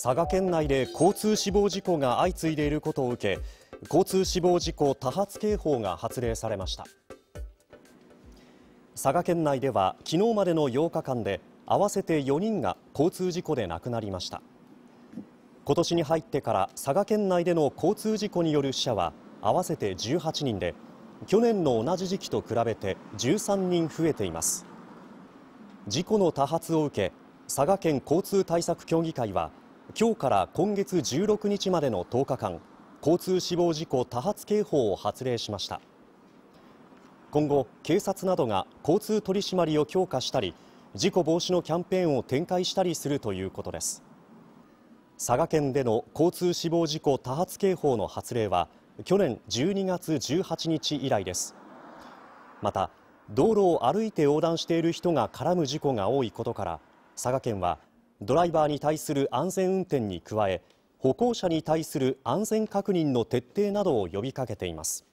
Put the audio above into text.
佐賀県内で交通死亡事故が相次いでいることを受け交通死亡事故多発警報が発令されました佐賀県内では昨日までの8日間で合わせて4人が交通事故で亡くなりました今年に入ってから佐賀県内での交通事故による死者は合わせて18人で去年の同じ時期と比べて13人増えています事故の多発を受け佐賀県交通対策協議会は今日から今月16日までの10日間交通死亡事故多発警報を発令しました今後警察などが交通取り締まりを強化したり事故防止のキャンペーンを展開したりするということです佐賀県での交通死亡事故多発警報の発令は去年12月18日以来ですまた道路を歩いて横断している人が絡む事故が多いことから佐賀県はドライバーに対する安全運転に加え歩行者に対する安全確認の徹底などを呼びかけています。